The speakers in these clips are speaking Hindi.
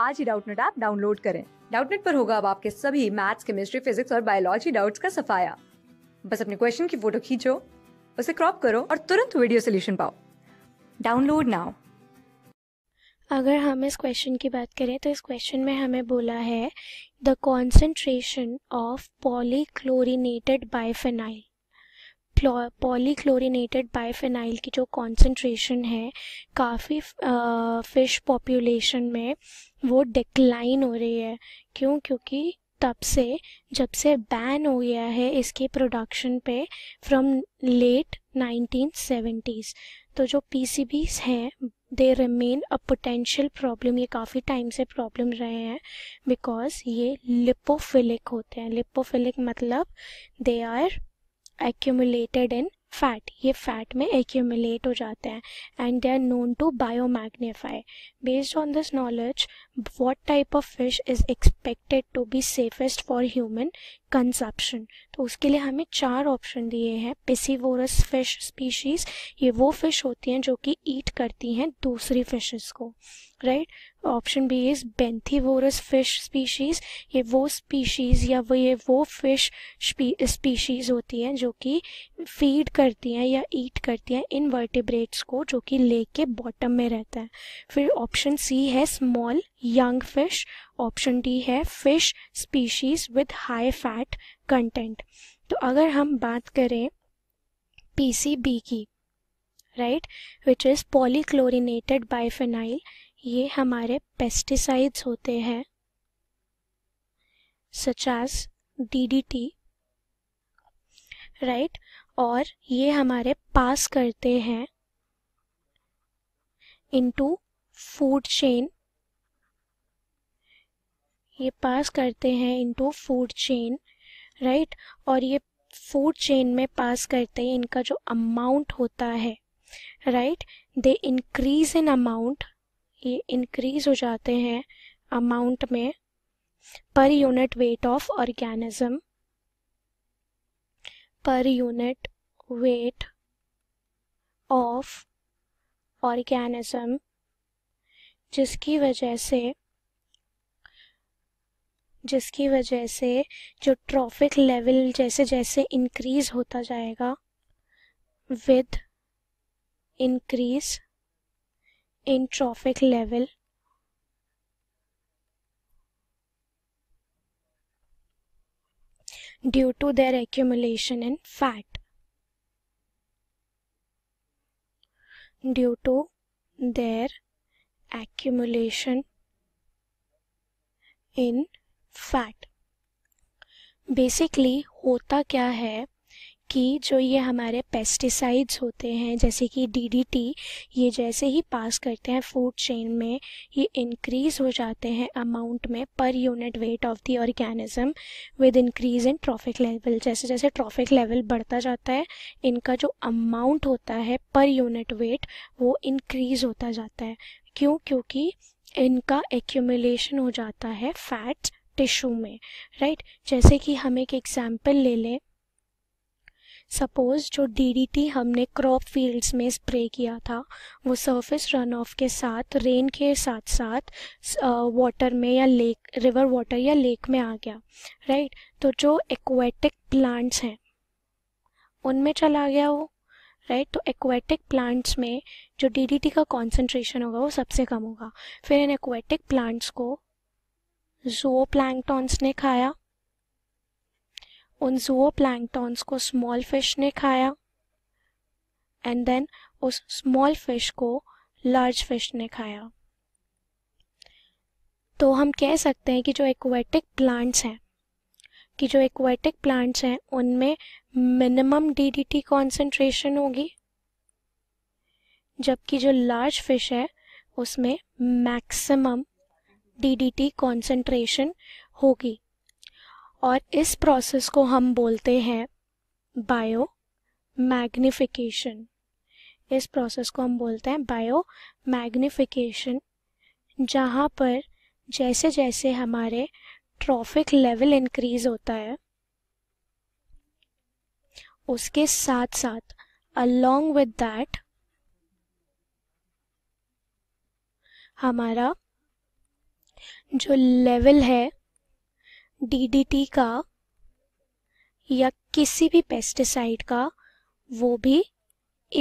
आज ही डाउटनेट ऐप डाउनलोड करें डाउटनेट पर होगा अब आपके सभी मैथ्स केमिस्ट्री फिजिक्स और बायोलॉजी डाउट्स का सफाया बस अपने क्वेश्चन की फोटो खींचो उसे क्रॉप करो और तुरंत वीडियो सोल्यूशन पाओ डाउनलोड नाउ अगर हम इस क्वेश्चन की बात करें तो इस क्वेश्चन में हमें बोला है the concentration of polychlorinated biphenyl polychlorinated biphenyl की जो कॉन्सेंट्रेशन है काफ़ी फिश पॉपुलेशन में वो डिक्लाइन हो रही है क्यों क्योंकि तब से जब से बैन हो गया है इसके प्रोडक्शन पे फ्रॉम लेट 1970s तो जो पी हैं they remain a potential problem ये काफ़ी टाइम से प्रॉब्लम रहे हैं बिकॉज ये लिपोफिलिक होते हैं लिपोफिलिक मतलब they are accumulated in fat ये फैट में एक्यूमुलेट हो जाते हैं and they are known to biomagnify based on this knowledge what type of fish is expected to be safest for human consumption तो उसके लिए हमें चार ऑप्शन दिए हैं पिसीवोरस फिश स्पीशीज ये वो फिश होती हैं जो कि ईट करती हैं दूसरी फिशेज को right option B is benthivorous fish species ये वो स्पीशीज या वो ये वो फिश स्पीशीज होती हैं जो कि फीड करती हैं या ईट करती हैं इन वर्टिब्रेट्स को जो कि लेक के बॉटम में रहता है फिर ऑप्शन सी है small young fish option D है fish species with high fat content तो अगर हम बात करें पीसीबी की which is is polychlorinated biphenyl ये हमारे पेस्टिसाइड्स होते हैं सचास डीडीटी राइट और ये हमारे पास करते हैं इनटू फूड चेन ये पास करते हैं इनटू फूड चेन राइट और ये फूड चेन में पास करते हैं इनका जो अमाउंट होता है right they increase in amount ये इंक्रीज हो जाते हैं अमाउंट में per unit weight of organism per unit weight of organism जिसकी वजह से जिसकी वजह से जो ट्रॉफिक लेवल जैसे जैसे इंक्रीज होता जाएगा with increase in trophic level due to their accumulation in fat. Due to their accumulation in fat. basically hota kya hai कि जो ये हमारे पेस्टिसाइड्स होते हैं जैसे कि डीडीटी ये जैसे ही पास करते हैं फूड चेन में ये इंक्रीज हो जाते हैं अमाउंट में per unit weight of the organism with increase in trophic level जैसे जैसे ट्रॉफिक लेवल बढ़ता जाता है इनका जो अमाउंट होता है पर यूनिट वेट वो इंक्रीज होता जाता है क्यों क्योंकि इनका एक्यूमुलेशन हो जाता है फैट्स टिश्यू में राइट right? जैसे कि हम एक एग्जाम्पल ले लें सपोज जो डीडीटी हमने क्रॉप फील्ड्स में स्प्रे किया था वो सरफेस रन ऑफ के साथ रेन के साथ साथ वाटर में या लेक रिवर वाटर या लेक में आ गया राइट तो जो एक्वेटिक प्लांट्स हैं उनमें चला गया वो राइट तो एक्वेटिक प्लांट्स में जो डीडीटी का कॉन्सेंट्रेशन होगा वो सबसे कम होगा फिर इन एक्वेटिक प्लांट्स को जो ने खाया उन जुओ प्लैंकटॉन्स को स्मॉल फिश ने खाया एंड देन उस स्मॉल फिश को लार्ज फिश ने खाया तो हम कह सकते हैं कि जो एक्वेटिक प्लांट्स हैं कि जो एक्वेटिक प्लांट्स हैं उनमें मिनिमम डीडीटी कॉन्सेंट्रेशन होगी जबकि जो लार्ज फिश है उसमें मैक्सिमम डीडीटी कॉन्सेंट्रेशन होगी और इस प्रोसेस को हम बोलते हैं बायो मैग्निफिकेशन इस प्रोसेस को हम बोलते हैं बायो मैग्निफिकेशन जहाँ पर जैसे जैसे हमारे ट्रॉफिक लेवल इंक्रीज होता है उसके साथ साथ अलोंग विद दैट हमारा जो लेवल है डीडीटी का या किसी भी पेस्टिसाइड का वो भी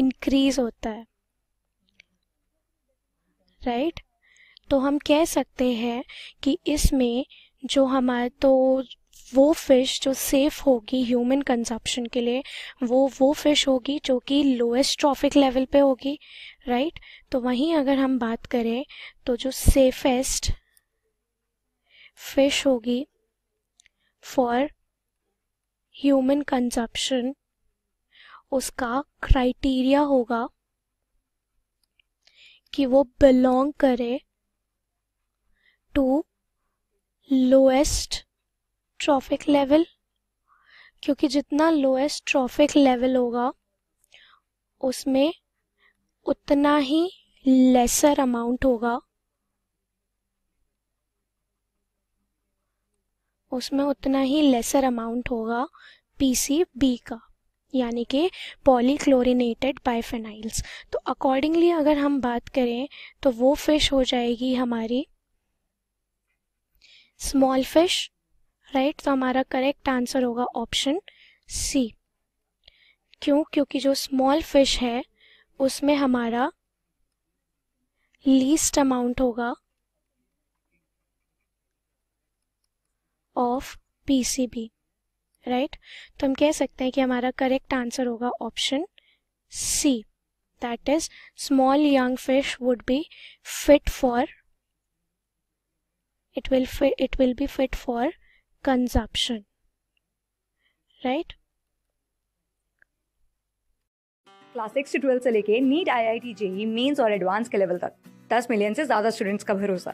इंक्रीज होता है राइट right? तो हम कह सकते हैं कि इसमें जो हमारे तो वो फ़िश जो सेफ़ होगी ह्यूमन कंजप्शन के लिए वो वो फ़िश होगी जो कि लोएस्ट ट्रॉफिक लेवल पे होगी राइट right? तो वहीं अगर हम बात करें तो जो सेफेस्ट फ़िश होगी फॉर ह्यूमन कंजप्शन उसका क्राइटेरिया होगा कि वो बिलोंग करे टू लोएस्ट ट्रॉफिक लेवल क्योंकि जितना लोएस्ट ट्रॉफिक लेवल होगा उसमें उतना ही लेसर अमाउंट होगा उसमें उतना ही लेसर अमाउंट होगा पी का यानी कि पॉलीक्लोरिनेटेड बाइफेनाइल्स तो अकॉर्डिंगली अगर हम बात करें तो वो फिश हो जाएगी हमारी स्मॉल फिश राइट तो हमारा करेक्ट आंसर होगा ऑप्शन सी क्यों क्योंकि जो स्मॉल फिश है उसमें हमारा लीस्ट अमाउंट होगा ऑफ पीसीबी राइट तो हम कह सकते हैं कि हमारा करेक्ट आंसर होगा option C that is small young fish would be fit for it will it will be fit for consumption right class six से ट्वेल्थ से लेके NEET I I T JEE mains और एडवांस के लेवल तक दस मिलियन से ज्यादा स्टूडेंट्स का भरोसा